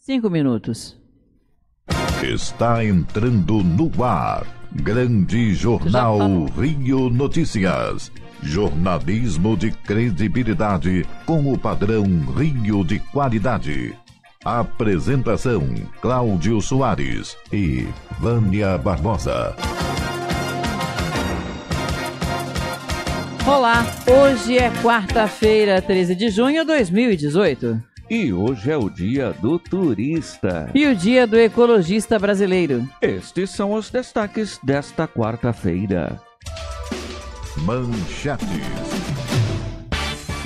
Cinco minutos. Está entrando no ar. Grande Jornal Rio Notícias. Jornalismo de credibilidade com o padrão Rio de qualidade. Apresentação: Cláudio Soares e Vânia Barbosa. Olá, hoje é quarta-feira, 13 de junho de 2018. E hoje é o dia do turista. E o dia do ecologista brasileiro. Estes são os destaques desta quarta-feira. Manchetes.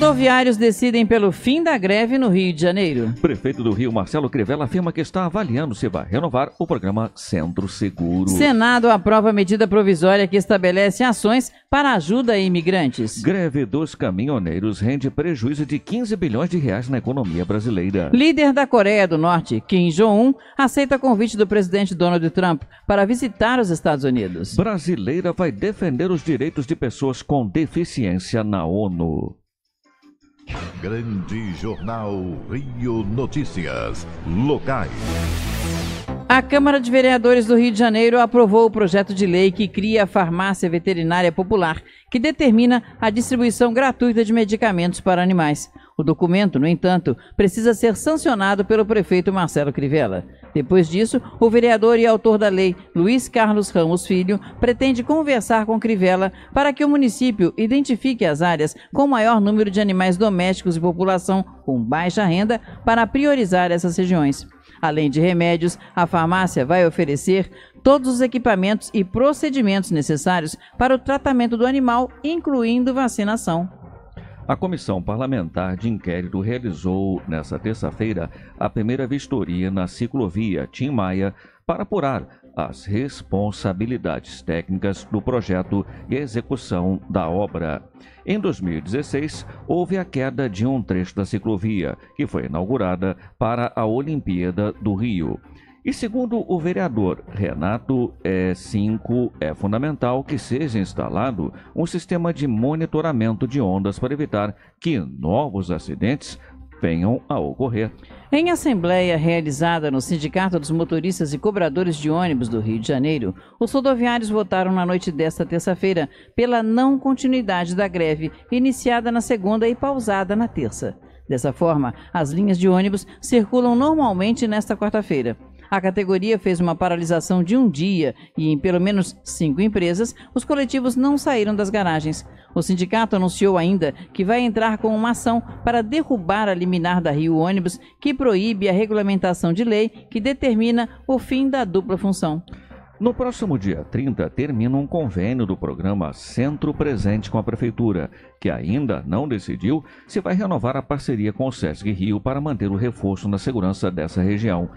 Rodoviários decidem pelo fim da greve no Rio de Janeiro. Prefeito do Rio, Marcelo Crivella, afirma que está avaliando se vai renovar o programa Centro Seguro. Senado aprova medida provisória que estabelece ações para ajuda a imigrantes. Greve dos caminhoneiros rende prejuízo de 15 bilhões de reais na economia brasileira. Líder da Coreia do Norte, Kim Jong-un, aceita convite do presidente Donald Trump para visitar os Estados Unidos. Brasileira vai defender os direitos de pessoas com deficiência na ONU. Grande Jornal Rio Notícias. Locais. A Câmara de Vereadores do Rio de Janeiro aprovou o projeto de lei que cria a farmácia veterinária popular, que determina a distribuição gratuita de medicamentos para animais. O documento, no entanto, precisa ser sancionado pelo prefeito Marcelo Crivella. Depois disso, o vereador e autor da lei, Luiz Carlos Ramos Filho, pretende conversar com Crivella para que o município identifique as áreas com maior número de animais domésticos e população com baixa renda para priorizar essas regiões. Além de remédios, a farmácia vai oferecer todos os equipamentos e procedimentos necessários para o tratamento do animal, incluindo vacinação. A Comissão Parlamentar de Inquérito realizou, nesta terça-feira, a primeira vistoria na ciclovia Tim Maia para apurar as responsabilidades técnicas do projeto e execução da obra. Em 2016, houve a queda de um trecho da ciclovia, que foi inaugurada para a Olimpíada do Rio. E segundo o vereador Renato, é 5 é fundamental que seja instalado um sistema de monitoramento de ondas para evitar que novos acidentes venham a ocorrer. Em assembleia realizada no Sindicato dos Motoristas e Cobradores de Ônibus do Rio de Janeiro, os rodoviários votaram na noite desta terça-feira pela não continuidade da greve, iniciada na segunda e pausada na terça. Dessa forma, as linhas de ônibus circulam normalmente nesta quarta-feira. A categoria fez uma paralisação de um dia e, em pelo menos cinco empresas, os coletivos não saíram das garagens. O sindicato anunciou ainda que vai entrar com uma ação para derrubar a liminar da Rio Ônibus, que proíbe a regulamentação de lei que determina o fim da dupla função. No próximo dia 30, termina um convênio do programa Centro Presente com a Prefeitura, que ainda não decidiu se vai renovar a parceria com o SESC Rio para manter o reforço na segurança dessa região.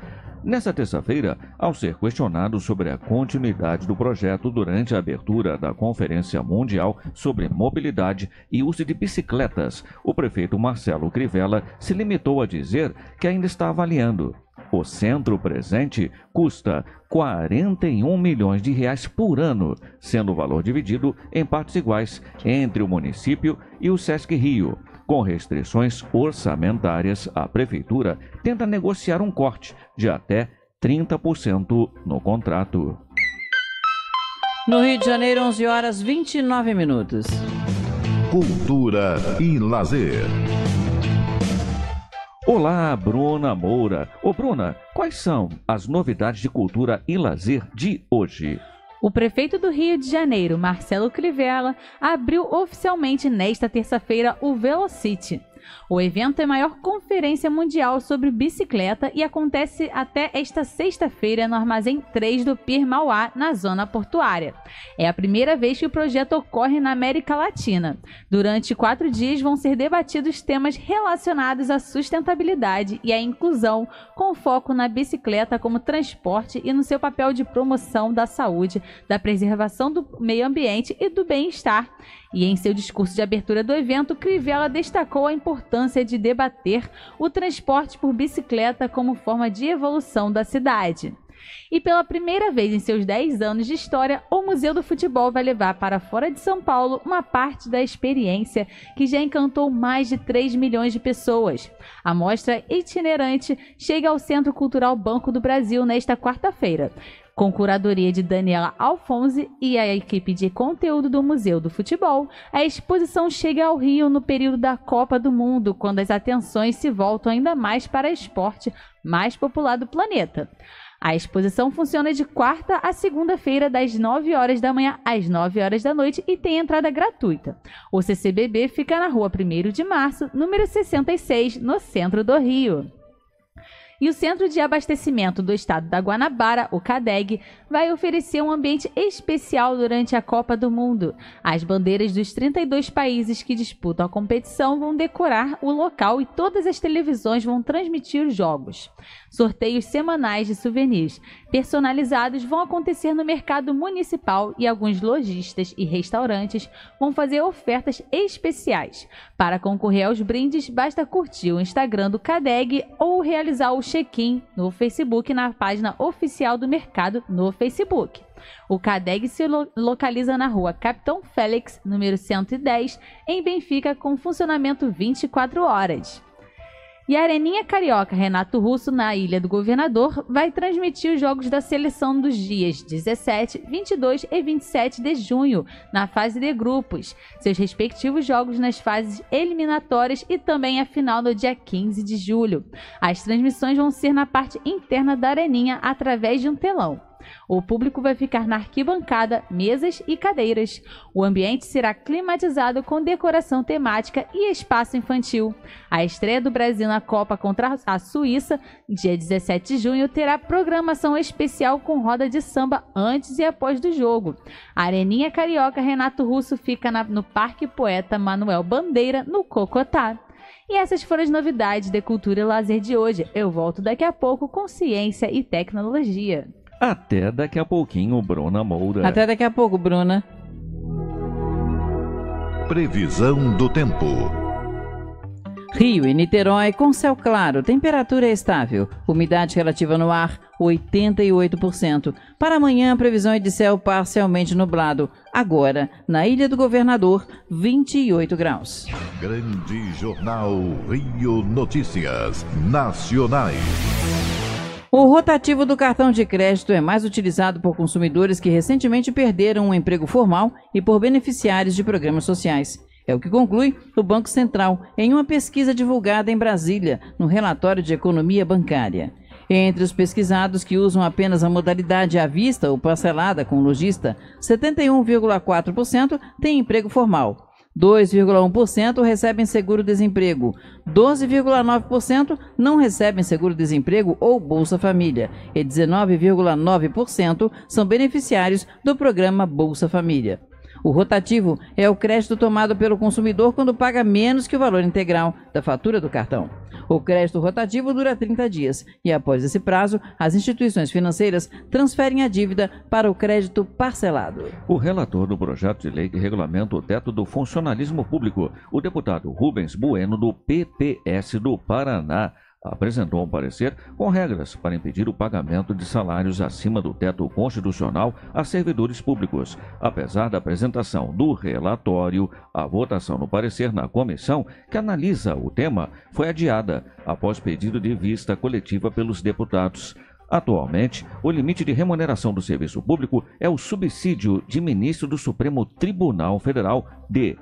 Nessa terça-feira, ao ser questionado sobre a continuidade do projeto durante a abertura da Conferência Mundial sobre Mobilidade e Uso de Bicicletas, o prefeito Marcelo Crivella se limitou a dizer que ainda está avaliando. O centro presente custa 41 milhões de reais por ano, sendo o valor dividido em partes iguais entre o município e o Sesc Rio. Com restrições orçamentárias, a prefeitura tenta negociar um corte de até 30% no contrato. No Rio de Janeiro, 11 horas 29 minutos. Cultura e lazer. Olá, Bruna Moura. Ô, Bruna, quais são as novidades de cultura e lazer de hoje? O prefeito do Rio de Janeiro, Marcelo Crivella, abriu oficialmente nesta terça-feira o Velocity o evento é a maior conferência mundial sobre bicicleta e acontece até esta sexta-feira no Armazém 3 do Pir Mauá, na zona portuária. É a primeira vez que o projeto ocorre na América Latina. Durante quatro dias vão ser debatidos temas relacionados à sustentabilidade e à inclusão, com foco na bicicleta como transporte e no seu papel de promoção da saúde, da preservação do meio ambiente e do bem-estar e em seu discurso de abertura do evento, Crivella destacou a importância de debater o transporte por bicicleta como forma de evolução da cidade. E pela primeira vez em seus 10 anos de história, o Museu do Futebol vai levar para fora de São Paulo uma parte da experiência que já encantou mais de 3 milhões de pessoas. A mostra itinerante chega ao Centro Cultural Banco do Brasil nesta quarta-feira com curadoria de Daniela Alfonso e a equipe de conteúdo do Museu do Futebol, a exposição chega ao Rio no período da Copa do Mundo, quando as atenções se voltam ainda mais para o esporte mais popular do planeta. A exposição funciona de quarta a segunda-feira, das 9 horas da manhã às 9 horas da noite e tem entrada gratuita. O CCBB fica na rua 1 de março, número 66, no centro do Rio. E o Centro de Abastecimento do Estado da Guanabara, o CADEG, vai oferecer um ambiente especial durante a Copa do Mundo. As bandeiras dos 32 países que disputam a competição vão decorar o local e todas as televisões vão transmitir os jogos. Sorteios semanais de souvenirs personalizados vão acontecer no mercado municipal e alguns lojistas e restaurantes vão fazer ofertas especiais. Para concorrer aos brindes, basta curtir o Instagram do Cadeg ou realizar o check-in no Facebook na página oficial do mercado no Facebook. O CADEG se lo localiza na rua Capitão Félix, número 110, em Benfica, com funcionamento 24 horas. E a Areninha Carioca Renato Russo, na Ilha do Governador, vai transmitir os jogos da seleção dos dias 17, 22 e 27 de junho, na fase de grupos, seus respectivos jogos nas fases eliminatórias e também a final no dia 15 de julho. As transmissões vão ser na parte interna da Areninha através de um telão. O público vai ficar na arquibancada, mesas e cadeiras. O ambiente será climatizado com decoração temática e espaço infantil. A estreia do Brasil na Copa contra a Suíça, dia 17 de junho, terá programação especial com roda de samba antes e após do jogo. A Areninha Carioca Renato Russo fica na, no Parque Poeta Manuel Bandeira, no Cocotá. E essas foram as novidades de cultura e lazer de hoje. Eu volto daqui a pouco com ciência e tecnologia. Até daqui a pouquinho, Bruna Moura. Até daqui a pouco, Bruna. Previsão do tempo. Rio e Niterói com céu claro, temperatura estável, umidade relativa no ar 88%. Para amanhã, a previsão é de céu parcialmente nublado. Agora, na Ilha do Governador, 28 graus. Grande Jornal Rio Notícias Nacionais. O rotativo do cartão de crédito é mais utilizado por consumidores que recentemente perderam um emprego formal e por beneficiários de programas sociais. É o que conclui o Banco Central em uma pesquisa divulgada em Brasília, no relatório de economia bancária. Entre os pesquisados que usam apenas a modalidade à vista ou parcelada com o lojista, 71,4% têm emprego formal, 2,1% recebem seguro-desemprego, 12,9% não recebem seguro-desemprego ou Bolsa Família e 19,9% são beneficiários do programa Bolsa Família. O rotativo é o crédito tomado pelo consumidor quando paga menos que o valor integral da fatura do cartão. O crédito rotativo dura 30 dias e, após esse prazo, as instituições financeiras transferem a dívida para o crédito parcelado. O relator do projeto de lei que regulamenta o teto do funcionalismo público, o deputado Rubens Bueno, do PPS do Paraná, apresentou um parecer com regras para impedir o pagamento de salários acima do teto constitucional a servidores públicos. Apesar da apresentação do relatório, a votação no parecer na comissão que analisa o tema foi adiada após pedido de vista coletiva pelos deputados. Atualmente, o limite de remuneração do serviço público é o subsídio de ministro do Supremo Tribunal Federal de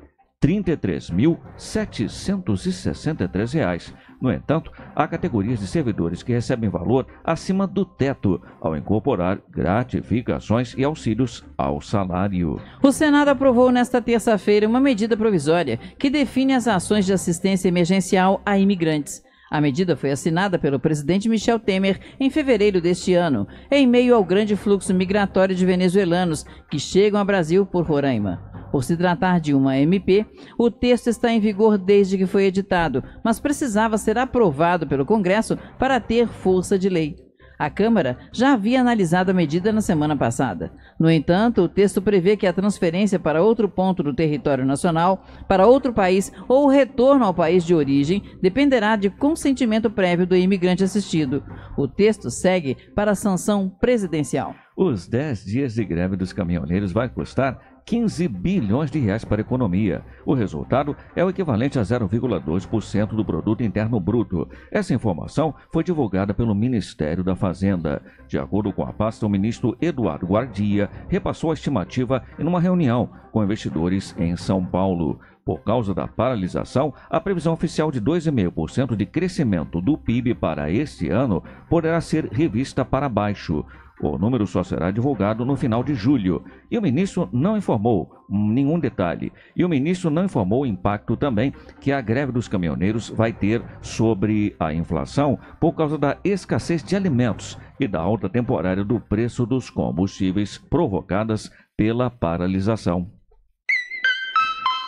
R$ 33.763. No entanto, há categorias de servidores que recebem valor acima do teto ao incorporar gratificações e auxílios ao salário. O Senado aprovou nesta terça-feira uma medida provisória que define as ações de assistência emergencial a imigrantes. A medida foi assinada pelo presidente Michel Temer em fevereiro deste ano, em meio ao grande fluxo migratório de venezuelanos que chegam ao Brasil por Roraima. Por se tratar de uma MP, o texto está em vigor desde que foi editado, mas precisava ser aprovado pelo Congresso para ter força de lei. A Câmara já havia analisado a medida na semana passada. No entanto, o texto prevê que a transferência para outro ponto do território nacional, para outro país ou o retorno ao país de origem dependerá de consentimento prévio do imigrante assistido. O texto segue para a sanção presidencial. Os 10 dias de greve dos caminhoneiros vai custar 15 bilhões de reais para a economia. O resultado é o equivalente a 0,2% do produto interno bruto. Essa informação foi divulgada pelo Ministério da Fazenda. De acordo com a pasta, o ministro Eduardo Guardia repassou a estimativa em uma reunião com investidores em São Paulo. Por causa da paralisação, a previsão oficial de 2,5% de crescimento do PIB para este ano poderá ser revista para baixo. O número só será divulgado no final de julho. E o ministro não informou nenhum detalhe. E o ministro não informou o impacto também que a greve dos caminhoneiros vai ter sobre a inflação por causa da escassez de alimentos e da alta temporária do preço dos combustíveis provocadas pela paralisação.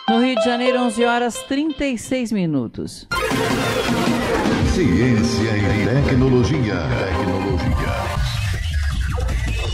No Rio de Janeiro, 11 horas 36 minutos. Ciência e tecnologia. tecnologia.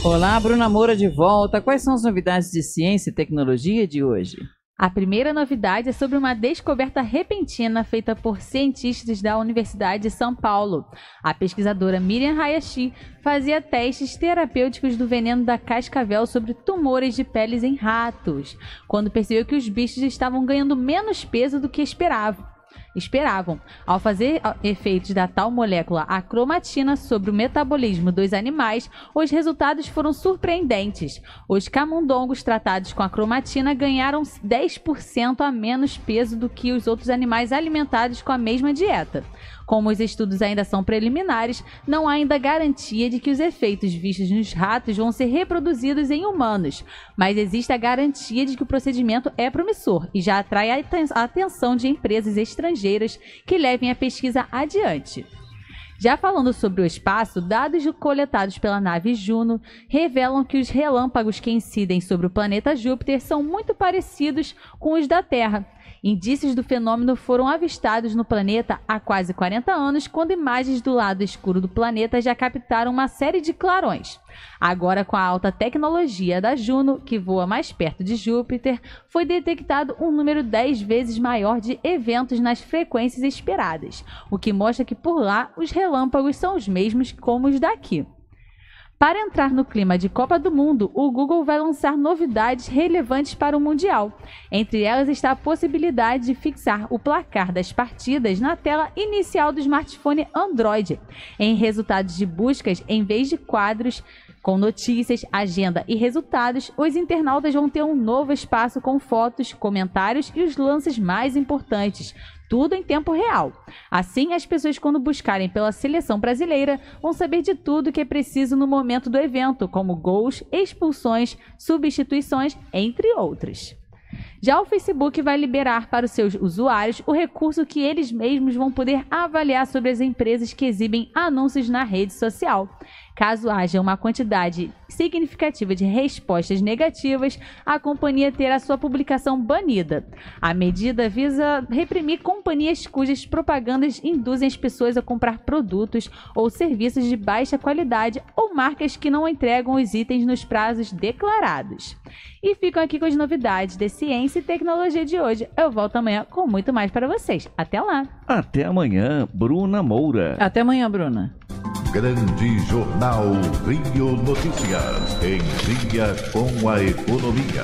Olá, Bruna Moura de volta. Quais são as novidades de ciência e tecnologia de hoje? A primeira novidade é sobre uma descoberta repentina feita por cientistas da Universidade de São Paulo. A pesquisadora Miriam Hayashi fazia testes terapêuticos do veneno da cascavel sobre tumores de peles em ratos, quando percebeu que os bichos estavam ganhando menos peso do que esperavam esperavam. Ao fazer ah, efeitos da tal molécula, a cromatina, sobre o metabolismo dos animais, os resultados foram surpreendentes. Os camundongos tratados com a cromatina ganharam 10% a menos peso do que os outros animais alimentados com a mesma dieta. Como os estudos ainda são preliminares, não há ainda garantia de que os efeitos vistos nos ratos vão ser reproduzidos em humanos, mas existe a garantia de que o procedimento é promissor e já atrai a atenção de empresas estrangeiras que levem a pesquisa adiante. Já falando sobre o espaço, dados coletados pela nave Juno revelam que os relâmpagos que incidem sobre o planeta Júpiter são muito parecidos com os da Terra. Indícios do fenômeno foram avistados no planeta há quase 40 anos, quando imagens do lado escuro do planeta já captaram uma série de clarões. Agora, com a alta tecnologia da Juno, que voa mais perto de Júpiter, foi detectado um número 10 vezes maior de eventos nas frequências esperadas, o que mostra que por lá os relâmpagos são os mesmos como os daqui. Para entrar no clima de Copa do Mundo, o Google vai lançar novidades relevantes para o Mundial. Entre elas está a possibilidade de fixar o placar das partidas na tela inicial do smartphone Android, em resultados de buscas em vez de quadros. Com notícias, agenda e resultados, os internautas vão ter um novo espaço com fotos, comentários e os lances mais importantes, tudo em tempo real. Assim, as pessoas, quando buscarem pela seleção brasileira, vão saber de tudo que é preciso no momento do evento, como gols, expulsões, substituições, entre outros. Já o Facebook vai liberar para os seus usuários o recurso que eles mesmos vão poder avaliar sobre as empresas que exibem anúncios na rede social. Caso haja uma quantidade significativa de respostas negativas, a companhia terá sua publicação banida. A medida visa reprimir companhias cujas propagandas induzem as pessoas a comprar produtos ou serviços de baixa qualidade ou marcas que não entregam os itens nos prazos declarados. E ficam aqui com as novidades de ciência ciência e tecnologia de hoje. Eu volto amanhã com muito mais para vocês. Até lá. Até amanhã, Bruna Moura. Até amanhã, Bruna. Grande Jornal Rio Notícias. Em dia com a economia.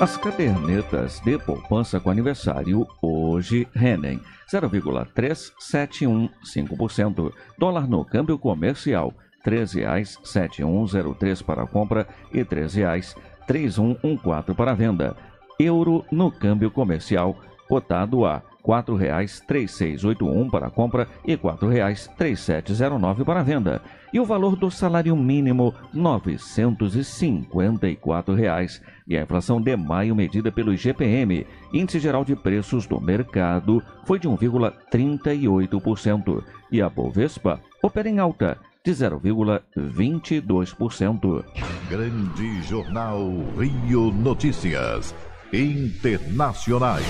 As cadernetas de poupança com aniversário hoje rendem 0,3715%. Dólar no câmbio comercial R$ 13,7103 para compra e R$ 13,00 3114 para venda. Euro no câmbio comercial, cotado a R$ 4,3681 para compra e R$ 4,3709 para venda. E o valor do salário mínimo R$ 954. Reais. E a inflação de maio medida pelo IGPM, Índice Geral de Preços do Mercado, foi de 1,38%. E a Bovespa opera em alta, de 0,22%. Grande Jornal Rio Notícias Internacionais.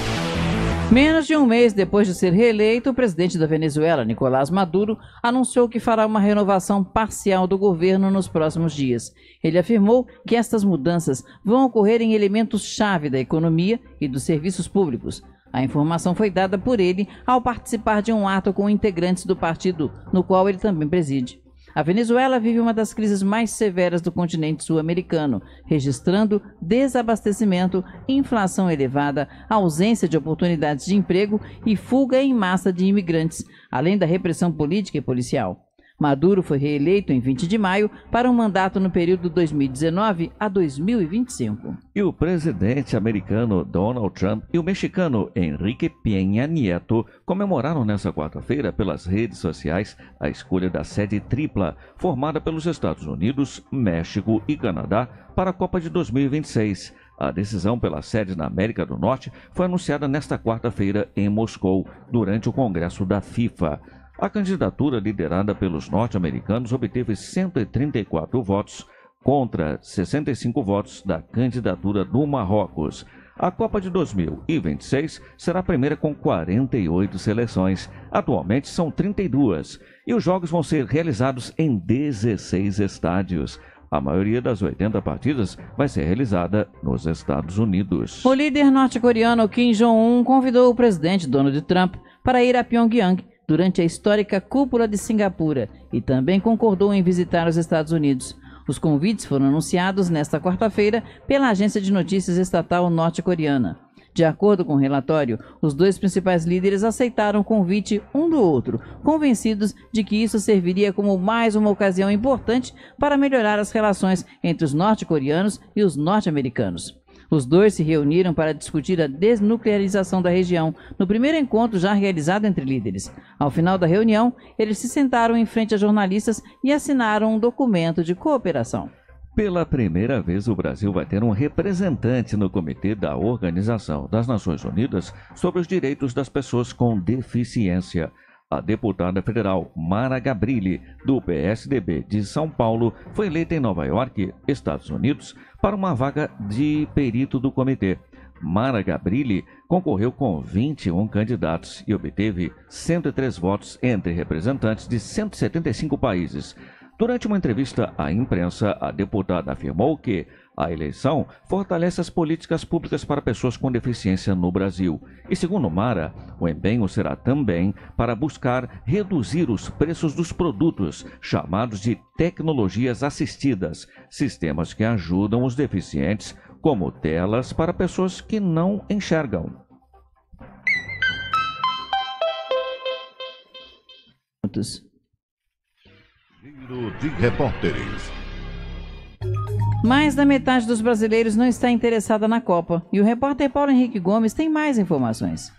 Menos de um mês depois de ser reeleito, o presidente da Venezuela, Nicolás Maduro, anunciou que fará uma renovação parcial do governo nos próximos dias. Ele afirmou que estas mudanças vão ocorrer em elementos-chave da economia e dos serviços públicos. A informação foi dada por ele ao participar de um ato com integrantes do partido, no qual ele também preside. A Venezuela vive uma das crises mais severas do continente sul-americano, registrando desabastecimento, inflação elevada, ausência de oportunidades de emprego e fuga em massa de imigrantes, além da repressão política e policial. Maduro foi reeleito em 20 de maio para um mandato no período 2019 a 2025. E o presidente americano Donald Trump e o mexicano Henrique Peña Nieto comemoraram nesta quarta-feira pelas redes sociais a escolha da sede tripla formada pelos Estados Unidos, México e Canadá para a Copa de 2026. A decisão pela sede na América do Norte foi anunciada nesta quarta-feira em Moscou, durante o Congresso da FIFA. A candidatura liderada pelos norte-americanos obteve 134 votos contra 65 votos da candidatura do Marrocos. A Copa de 2026 será a primeira com 48 seleções. Atualmente são 32. E os jogos vão ser realizados em 16 estádios. A maioria das 80 partidas vai ser realizada nos Estados Unidos. O líder norte-coreano Kim Jong-un convidou o presidente Donald Trump para ir a Pyongyang durante a histórica cúpula de Singapura e também concordou em visitar os Estados Unidos. Os convites foram anunciados nesta quarta-feira pela agência de notícias estatal norte-coreana. De acordo com o relatório, os dois principais líderes aceitaram o convite um do outro, convencidos de que isso serviria como mais uma ocasião importante para melhorar as relações entre os norte-coreanos e os norte-americanos. Os dois se reuniram para discutir a desnuclearização da região, no primeiro encontro já realizado entre líderes. Ao final da reunião, eles se sentaram em frente a jornalistas e assinaram um documento de cooperação. Pela primeira vez, o Brasil vai ter um representante no Comitê da Organização das Nações Unidas sobre os Direitos das Pessoas com Deficiência. A deputada federal Mara Gabrilli, do PSDB de São Paulo, foi eleita em Nova York, Estados Unidos, para uma vaga de perito do comitê. Mara Gabrilli concorreu com 21 candidatos e obteve 103 votos entre representantes de 175 países. Durante uma entrevista à imprensa, a deputada afirmou que a eleição fortalece as políticas públicas para pessoas com deficiência no Brasil. E segundo Mara, o empenho será também para buscar reduzir os preços dos produtos, chamados de tecnologias assistidas, sistemas que ajudam os deficientes, como telas para pessoas que não enxergam de repórteres. Mais da metade dos brasileiros não está interessada na Copa. E o repórter Paulo Henrique Gomes tem mais informações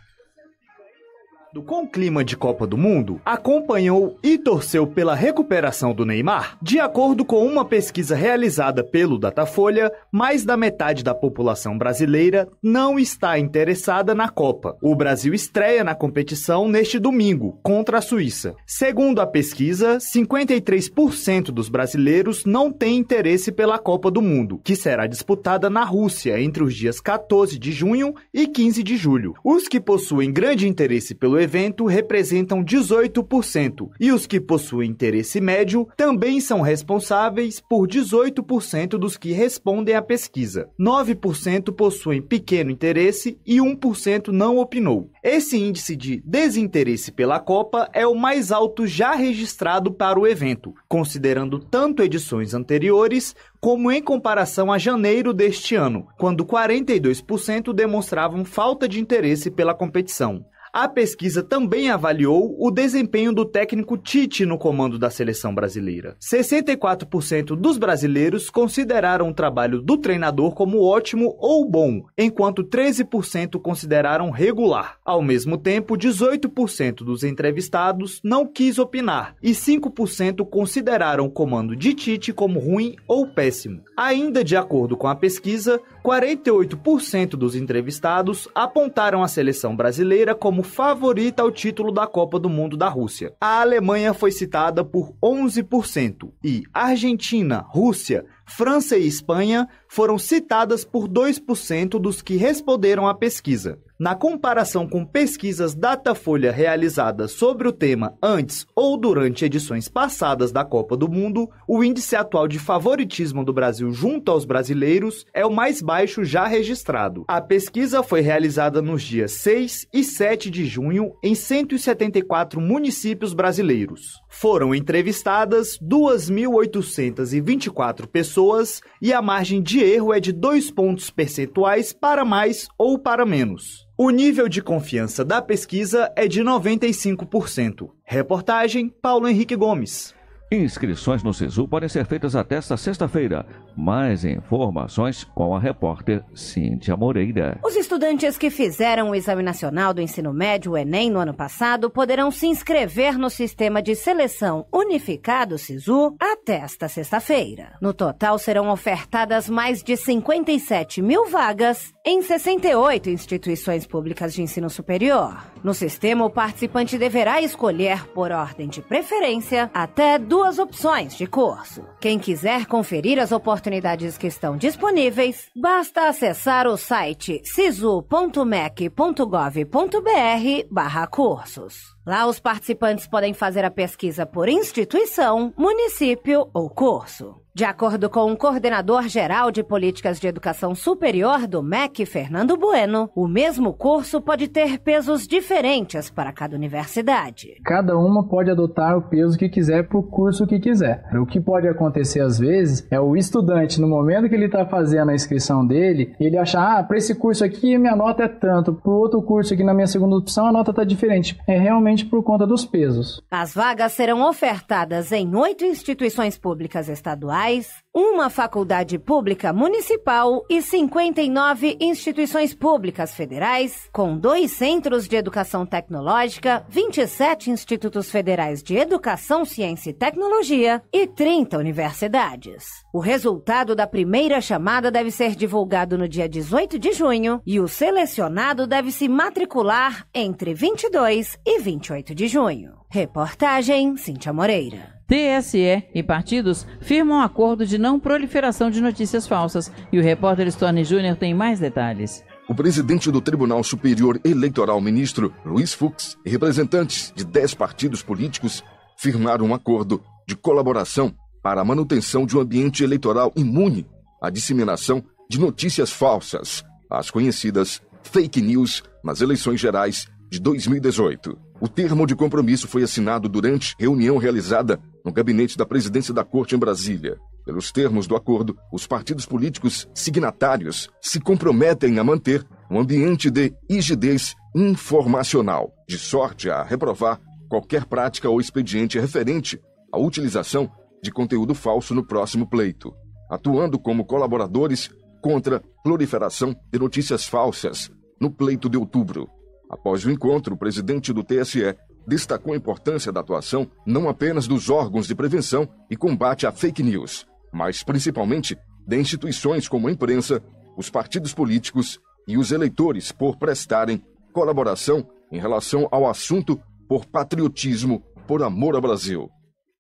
com o clima de Copa do Mundo, acompanhou e torceu pela recuperação do Neymar? De acordo com uma pesquisa realizada pelo Datafolha, mais da metade da população brasileira não está interessada na Copa. O Brasil estreia na competição neste domingo, contra a Suíça. Segundo a pesquisa, 53% dos brasileiros não têm interesse pela Copa do Mundo, que será disputada na Rússia entre os dias 14 de junho e 15 de julho. Os que possuem grande interesse pelo evento representam 18%, e os que possuem interesse médio também são responsáveis por 18% dos que respondem à pesquisa. 9% possuem pequeno interesse e 1% não opinou. Esse índice de desinteresse pela Copa é o mais alto já registrado para o evento, considerando tanto edições anteriores como em comparação a janeiro deste ano, quando 42% demonstravam falta de interesse pela competição. A pesquisa também avaliou o desempenho do técnico Tite no comando da seleção brasileira. 64% dos brasileiros consideraram o trabalho do treinador como ótimo ou bom, enquanto 13% consideraram regular. Ao mesmo tempo, 18% dos entrevistados não quis opinar e 5% consideraram o comando de Tite como ruim ou péssimo. Ainda de acordo com a pesquisa, 48% dos entrevistados apontaram a seleção brasileira como favorita ao título da Copa do Mundo da Rússia. A Alemanha foi citada por 11% e Argentina, Rússia, França e Espanha foram citadas por 2% dos que responderam à pesquisa. Na comparação com pesquisas Datafolha realizadas sobre o tema antes ou durante edições passadas da Copa do Mundo, o índice atual de favoritismo do Brasil junto aos brasileiros é o mais baixo já registrado. A pesquisa foi realizada nos dias 6 e 7 de junho em 174 municípios brasileiros. Foram entrevistadas 2.824 pessoas e a margem de erro é de dois pontos percentuais para mais ou para menos. O nível de confiança da pesquisa é de 95%. Reportagem Paulo Henrique Gomes. Inscrições no SISU podem ser feitas até esta sexta-feira. Mais informações com a repórter Cíntia Moreira. Os estudantes que fizeram o Exame Nacional do Ensino Médio, o Enem, no ano passado, poderão se inscrever no Sistema de Seleção Unificado SISU até esta sexta-feira. No total, serão ofertadas mais de 57 mil vagas em 68 instituições públicas de ensino superior. No sistema, o participante deverá escolher, por ordem de preferência, até duas duas opções de curso. Quem quiser conferir as oportunidades que estão disponíveis, basta acessar o site sisu.mec.gov.br barra cursos. Lá, os participantes podem fazer a pesquisa por instituição, município ou curso. De acordo com o coordenador geral de políticas de educação superior do MEC, Fernando Bueno, o mesmo curso pode ter pesos diferentes para cada universidade. Cada uma pode adotar o peso que quiser para o curso que quiser. O que pode acontecer às vezes é o estudante, no momento que ele está fazendo a inscrição dele, ele achar, ah, para esse curso aqui minha nota é tanto, para o outro curso aqui na minha segunda opção a nota está diferente. É realmente justamente por conta dos pesos. As vagas serão ofertadas em oito instituições públicas estaduais, uma faculdade pública municipal e 59 instituições públicas federais, com dois centros de educação tecnológica, 27 institutos federais de educação, ciência e tecnologia e 30 universidades. O resultado da primeira chamada deve ser divulgado no dia 18 de junho e o selecionado deve se matricular entre 22 e 28 de junho. Reportagem Cíntia Moreira. TSE e partidos firmam um acordo de não proliferação de notícias falsas e o repórter Storni Júnior tem mais detalhes. O presidente do Tribunal Superior Eleitoral, ministro Luiz Fux, e representantes de 10 partidos políticos firmaram um acordo de colaboração para a manutenção de um ambiente eleitoral imune à disseminação de notícias falsas, as conhecidas fake news, nas eleições gerais de 2018. O termo de compromisso foi assinado durante reunião realizada no gabinete da presidência da Corte em Brasília. Pelos termos do acordo, os partidos políticos signatários se comprometem a manter um ambiente de rigidez informacional, de sorte a reprovar qualquer prática ou expediente referente à utilização de conteúdo falso no próximo pleito, atuando como colaboradores contra proliferação de notícias falsas no pleito de outubro, Após o encontro, o presidente do TSE destacou a importância da atuação não apenas dos órgãos de prevenção e combate à fake news, mas principalmente de instituições como a imprensa, os partidos políticos e os eleitores por prestarem colaboração em relação ao assunto por patriotismo, por amor ao Brasil.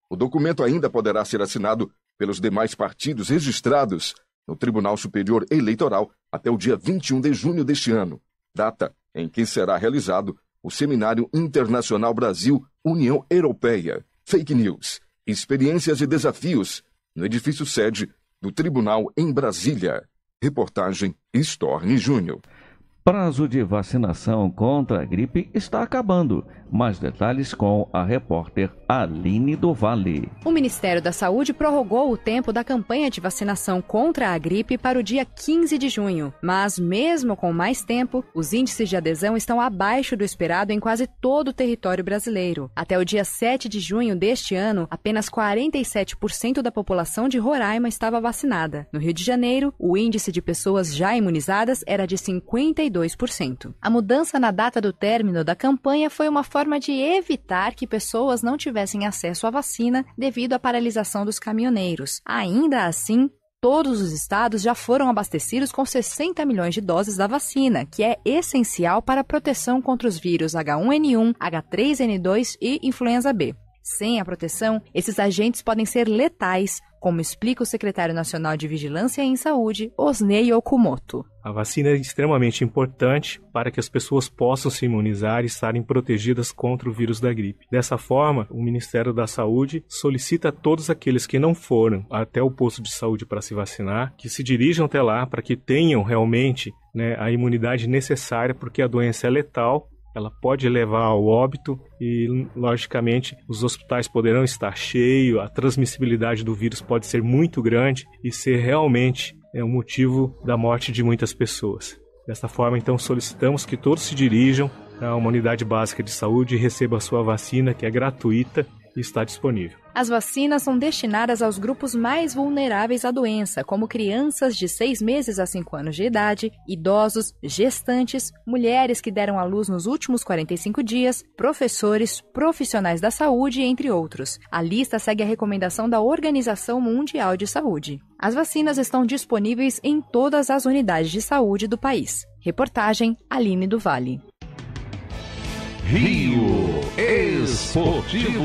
O documento ainda poderá ser assinado pelos demais partidos registrados no Tribunal Superior Eleitoral até o dia 21 de junho deste ano, data em que será realizado o Seminário Internacional Brasil União Europeia Fake News Experiências e Desafios no edifício sede do Tribunal em Brasília. Reportagem Storni Júnior. Prazo de vacinação contra a gripe está acabando. Mais detalhes com a repórter Aline do Vale. O Ministério da Saúde prorrogou o tempo da campanha de vacinação contra a gripe para o dia 15 de junho. Mas, mesmo com mais tempo, os índices de adesão estão abaixo do esperado em quase todo o território brasileiro. Até o dia 7 de junho deste ano, apenas 47% da população de Roraima estava vacinada. No Rio de Janeiro, o índice de pessoas já imunizadas era de 52%. A mudança na data do término da campanha foi uma forma de evitar que pessoas não tivessem acesso à vacina devido à paralisação dos caminhoneiros. Ainda assim, todos os estados já foram abastecidos com 60 milhões de doses da vacina, que é essencial para a proteção contra os vírus H1N1, H3N2 e influenza B. Sem a proteção, esses agentes podem ser letais, como explica o secretário nacional de Vigilância em Saúde, Osnei Okumoto. A vacina é extremamente importante para que as pessoas possam se imunizar e estarem protegidas contra o vírus da gripe. Dessa forma, o Ministério da Saúde solicita a todos aqueles que não foram até o posto de saúde para se vacinar que se dirijam até lá para que tenham realmente né, a imunidade necessária, porque a doença é letal ela pode levar ao óbito e, logicamente, os hospitais poderão estar cheios, a transmissibilidade do vírus pode ser muito grande e ser realmente é um motivo da morte de muitas pessoas. Desta forma, então, solicitamos que todos se dirijam a uma unidade básica de saúde e receba a sua vacina, que é gratuita está disponível. As vacinas são destinadas aos grupos mais vulneráveis à doença, como crianças de 6 meses a 5 anos de idade, idosos, gestantes, mulheres que deram à luz nos últimos 45 dias, professores, profissionais da saúde, entre outros. A lista segue a recomendação da Organização Mundial de Saúde. As vacinas estão disponíveis em todas as unidades de saúde do país. Reportagem Aline do Vale. Rio Esportivo.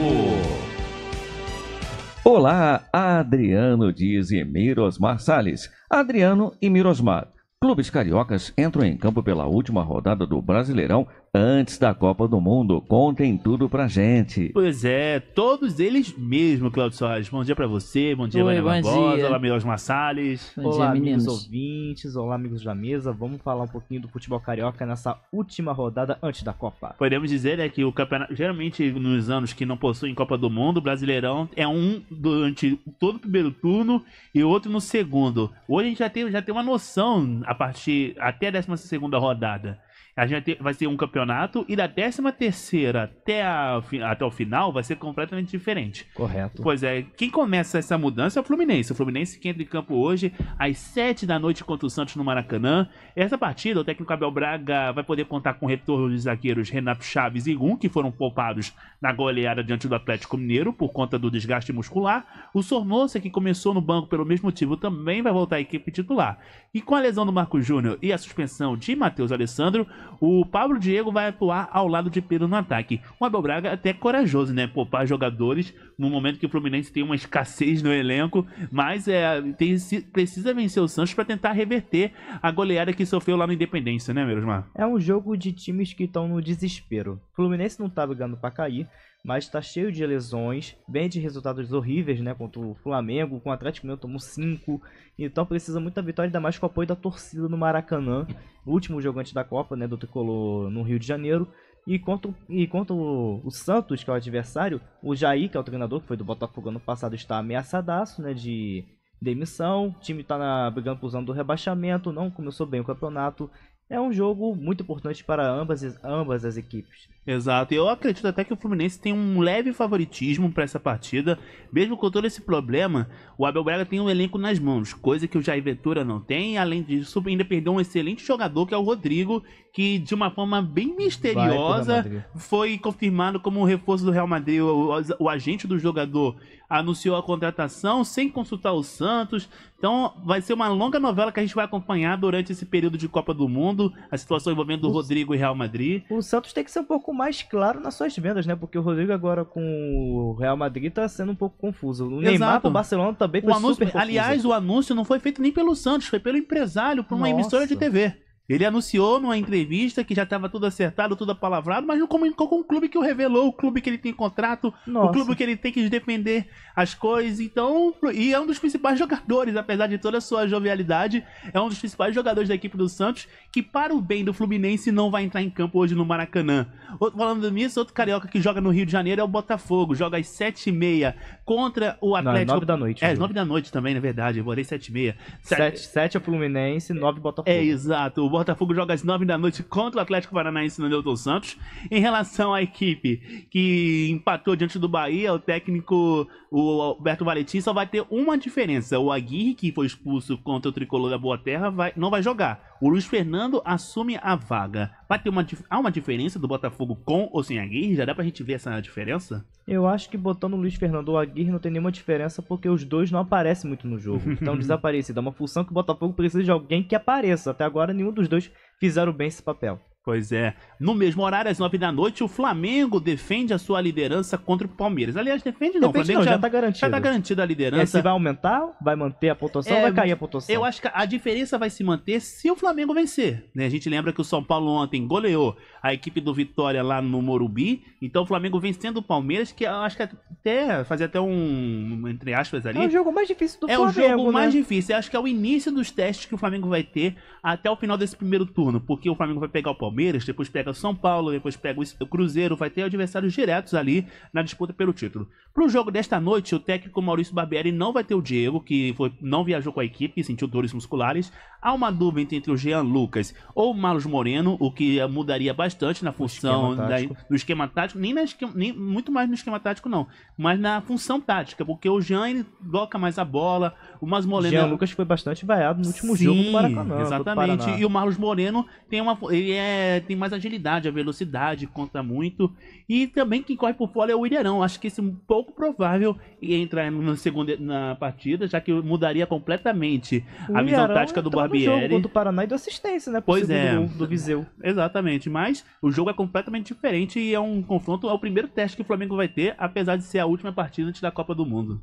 Olá, Adriano Dias e Mirosmar Salles. Adriano e Mirosmar. Clubes cariocas entram em campo pela última rodada do Brasileirão antes da Copa do Mundo. Contem tudo pra gente. Pois é, todos eles mesmo, Claudio Soares. Bom dia pra você, bom dia, Oi, Vânia Barbosa, dia. olá, Milos Massales. Bom olá, dia, amigos meninos. ouvintes, olá, amigos da mesa. Vamos falar um pouquinho do futebol carioca nessa última rodada antes da Copa. Podemos dizer né, que o campeonato, geralmente nos anos que não possuem Copa do Mundo, o Brasileirão é um durante todo o primeiro turno e outro no segundo. Hoje a gente já tem, já tem uma noção a partir até a 12 segunda rodada a gente vai ter um campeonato e da 13 terceira até, até o final vai ser completamente diferente. Correto. Pois é, quem começa essa mudança é o Fluminense. O Fluminense que entra em campo hoje às 7 da noite contra o Santos no Maracanã. Essa partida, o técnico Abel Braga vai poder contar com o retorno dos zagueiros Renato Chaves e Gun, que foram poupados na goleada diante do Atlético Mineiro por conta do desgaste muscular. O Sornosa, que começou no banco pelo mesmo motivo, também vai voltar à equipe titular. E com a lesão do Marco Júnior e a suspensão de Matheus Alessandro, o Pablo Diego vai atuar ao lado de Pedro no ataque. O Abel Braga até corajoso, né? Poupar jogadores no momento que o Fluminense tem uma escassez no elenco, mas é, tem, precisa vencer o Santos para tentar reverter a goleada que sofreu lá no Independência, né, Merosmar? É um jogo de times que estão no desespero. O Fluminense não tá brigando para cair mas está cheio de lesões, bem de resultados horríveis, né? Contra o Flamengo, com o Atlético Mineiro né, tomou 5. Então precisa muita vitória, ainda mais com o apoio da torcida no Maracanã, último jogante da Copa, né? Do Tricolor no Rio de Janeiro. E contra, e contra o, o, Santos, que é o adversário, o Jair, que é o treinador que foi do Botafogo ano passado, está ameaçadaço, né? De demissão, o time está brigando por zona do rebaixamento, não começou bem o campeonato é um jogo muito importante para ambas, ambas as equipes. Exato, e eu acredito até que o Fluminense tem um leve favoritismo para essa partida. Mesmo com todo esse problema, o Abel Braga tem um elenco nas mãos, coisa que o Jair Ventura não tem. Além disso, ainda perdeu um excelente jogador que é o Rodrigo, que de uma forma bem misteriosa foi confirmado como um reforço do Real Madrid. O, o agente do jogador anunciou a contratação sem consultar o Santos. Então vai ser uma longa novela que a gente vai acompanhar durante esse período de Copa do Mundo, a situação envolvendo o Rodrigo e Real Madrid. O Santos tem que ser um pouco mais claro nas suas vendas, né? Porque o Rodrigo agora com o Real Madrid tá sendo um pouco confuso. O Neymar Exato. o Barcelona também foi o anúncio, Aliás, o anúncio não foi feito nem pelo Santos, foi pelo empresário, por uma Nossa. emissora de TV. Ele anunciou numa entrevista que já estava tudo acertado, tudo apalavrado, mas não comunicou com o clube que o revelou, o clube que ele tem contrato, Nossa. o clube que ele tem que defender as coisas. Então, e é um dos principais jogadores, apesar de toda a sua jovialidade, é um dos principais jogadores da equipe do Santos, que para o bem do Fluminense não vai entrar em campo hoje no Maracanã. Outro, falando nisso, outro carioca que joga no Rio de Janeiro é o Botafogo, joga às 7h30 contra o Atlético. Não, é 9 da noite. É, 9 da noite também, na verdade, eu morei 7h30. 7, 7 é Fluminense, 9 Botafogo. É, exato. O Botafogo joga às 9 da noite contra o Atlético Paranaense no Newton Santos. Em relação à equipe que empatou diante do Bahia, o técnico o Alberto Valentim só vai ter uma diferença. O Aguirre, que foi expulso contra o Tricolor da Boa Terra, vai, não vai jogar. O Luiz Fernando assume a vaga. Vai ter uma, há uma diferença do Botafogo com ou sem Aguirre? Já dá pra gente ver essa diferença? Eu acho que botando o Luiz Fernando ou Aguirre não tem nenhuma diferença porque os dois não aparecem muito no jogo. Então desaparecidos. É uma função que o Botafogo precisa de alguém que apareça. Até agora nenhum dos dois fizeram bem esse papel. Pois é. No mesmo horário, às nove da noite, o Flamengo defende a sua liderança contra o Palmeiras. Aliás, defende não. Defende o Flamengo não, já, está garantido. Já está garantida a liderança. É, se vai aumentar, vai manter a pontuação, é, vai cair a pontuação. Eu acho que a diferença vai se manter se o Flamengo vencer. Né? A gente lembra que o São Paulo ontem goleou a equipe do Vitória lá no Morumbi. Então o Flamengo vencendo o Palmeiras, que eu acho que é até fazer até um entre aspas ali. É o jogo mais difícil do é Flamengo. É o jogo né? mais difícil. Eu acho que é o início dos testes que o Flamengo vai ter até o final desse primeiro turno, porque o Flamengo vai pegar o Palmeiras Palmeiras, depois pega o São Paulo, depois pega o Cruzeiro, vai ter adversários diretos ali na disputa pelo título. Pro jogo desta noite, o técnico Maurício Barbieri não vai ter o Diego, que foi, não viajou com a equipe, e sentiu dores musculares. Há uma dúvida entre o Jean Lucas ou o Marlos Moreno, o que mudaria bastante na função esquema da, do esquema tático, nem, na esquema, nem muito mais no esquema tático não, mas na função tática, porque o Jean ele toca mais a bola, o Marlos Moreno... Jean é Lucas foi bastante vaiado no último Sim, jogo do Maracanã. Exatamente, do e o Marlos Moreno tem uma... ele é é, tem mais agilidade, a velocidade conta muito. E também quem corre por fora é o Ilharão. Acho que esse é um pouco provável entrar na segunda na partida, já que mudaria completamente o a visão tática do Barbieri. jogo do Paraná e do assistência, né? Pois é. do Viseu. Exatamente, mas o jogo é completamente diferente e é um confronto, é o primeiro teste que o Flamengo vai ter, apesar de ser a última partida antes da Copa do Mundo.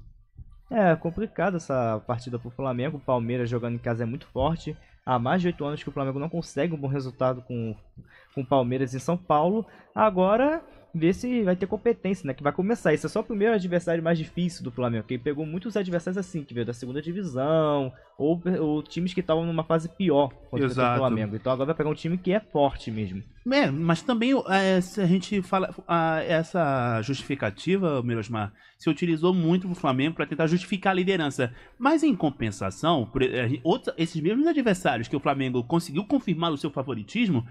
É complicado essa partida pro Flamengo. O Palmeiras jogando em casa é muito forte há mais de oito anos que o Flamengo não consegue um bom resultado com, com o Palmeiras em São Paulo. Agora ver se vai ter competência, né? Que vai começar. Esse é só o primeiro adversário mais difícil do Flamengo. Que pegou muitos adversários assim, que veio da segunda divisão, ou, ou times que estavam numa fase pior contra o Flamengo. Então agora vai pegar um time que é forte mesmo. É, mas também é, se a gente fala. A, essa justificativa, Mirosmar, se utilizou muito pro Flamengo para tentar justificar a liderança. Mas em compensação, por, é, esses mesmos adversários que o Flamengo conseguiu confirmar o seu favoritismo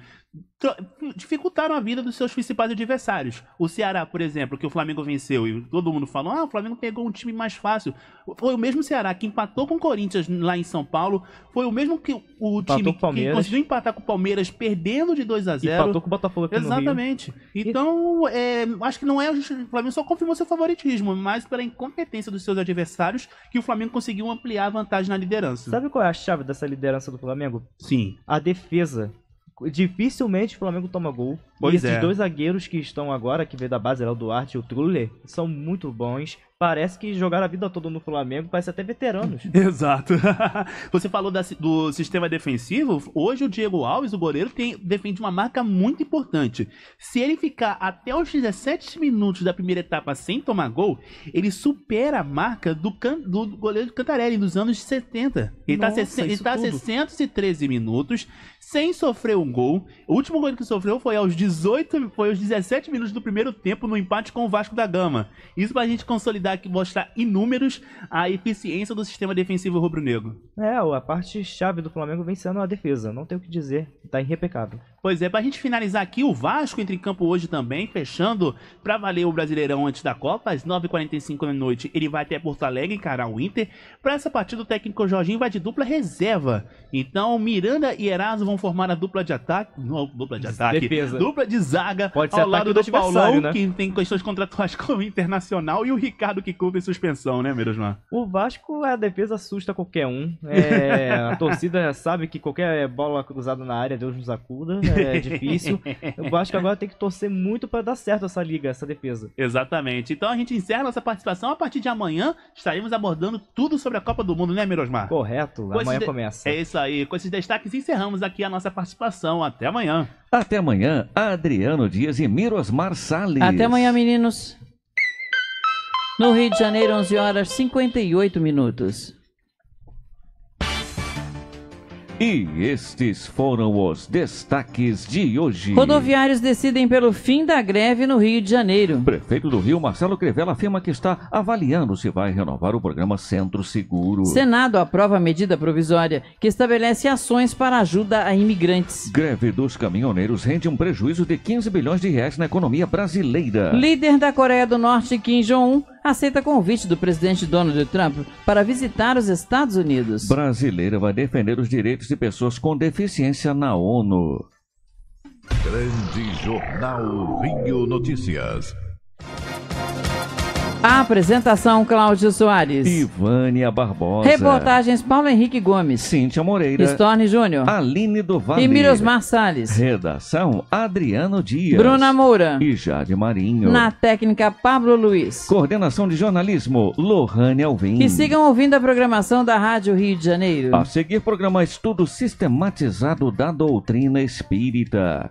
Hum, dificultaram a vida dos seus principais adversários. O Ceará, por exemplo, que o Flamengo venceu e todo mundo falou: "Ah, o Flamengo pegou um time mais fácil". Foi o mesmo Ceará que empatou com o Corinthians lá em São Paulo, foi o mesmo que o empatou time que conseguiu empatar com o Palmeiras perdendo de 2 a 0. Empatou com o Botafogo aqui Exatamente. Então, é, acho que não é o Flamengo só confirmou seu favoritismo, mas pela incompetência dos seus adversários que o Flamengo conseguiu ampliar a vantagem na liderança. Sabe qual é a chave dessa liderança do Flamengo? Sim. A defesa dificilmente o Flamengo toma gol. Pois e esses é. dois zagueiros que estão agora, que veio da base, é o Duarte e o Truller, são muito bons. Parece que jogaram a vida toda no Flamengo, parece até veteranos. Exato. Você falou da, do sistema defensivo. Hoje o Diego Alves, o goleiro, tem, defende uma marca muito importante. Se ele ficar até os 17 minutos da primeira etapa sem tomar gol, ele supera a marca do, can, do goleiro Cantarelli dos anos 70. Ele está a tá 613 tá minutos sem sofrer um gol. O último gol que sofreu foi aos 18, foi aos 17 minutos do primeiro tempo no empate com o Vasco da Gama. Isso pra gente consolidar aqui, mostrar em números a eficiência do sistema defensivo rubro-negro. É, a parte chave do Flamengo vem sendo a defesa, não tem o que dizer, tá impecável. Pois é, pra gente finalizar aqui, o Vasco entra em campo hoje também, fechando pra valer o Brasileirão antes da Copa. Às 9h45 da noite, ele vai até Porto Alegre encarar o Inter. Pra essa partida, o técnico Jorginho vai de dupla reserva. Então, Miranda e Eraso vão formar a dupla de ataque. Não, dupla de ataque. Defesa. Dupla de zaga. Pode ser ao lado do, do Paulão, né? que tem questões contratuais com o Internacional. E o Ricardo que cobre suspensão, né, Mirosman? O Vasco, a defesa assusta qualquer um. É, a torcida sabe que qualquer bola cruzada na área, Deus nos acuda. É é difícil. Eu acho que agora tem que torcer muito para dar certo essa liga, essa defesa. Exatamente. Então a gente encerra nossa participação. A partir de amanhã estaremos abordando tudo sobre a Copa do Mundo, né, Mirosmar? Correto. Com amanhã de... começa. É isso aí. Com esses destaques encerramos aqui a nossa participação. Até amanhã. Até amanhã, Adriano Dias e Mirosmar Salles. Até amanhã, meninos. No Rio de Janeiro, 11 horas 58 minutos. E estes foram os destaques de hoje. Rodoviários decidem pelo fim da greve no Rio de Janeiro. Prefeito do Rio, Marcelo Crivella, afirma que está avaliando se vai renovar o programa Centro Seguro. Senado aprova a medida provisória que estabelece ações para ajuda a imigrantes. Greve dos caminhoneiros rende um prejuízo de 15 bilhões de reais na economia brasileira. Líder da Coreia do Norte, Kim Jong-un aceita convite do presidente Donald Trump para visitar os Estados Unidos. Brasileira vai defender os direitos de pessoas com deficiência na ONU. Grande Jornal Rio Notícias apresentação: Cláudio Soares. Ivânia Barbosa. Reportagens: Paulo Henrique Gomes. Cíntia Moreira. Storni Júnior. Aline do Vale. E Mirosmar Redação: Adriano Dias. Bruna Moura. E Jade Marinho. Na técnica: Pablo Luiz. Coordenação de jornalismo: Lohane Alvim. E sigam ouvindo a programação da Rádio Rio de Janeiro. A seguir, programa Estudo Sistematizado da Doutrina Espírita.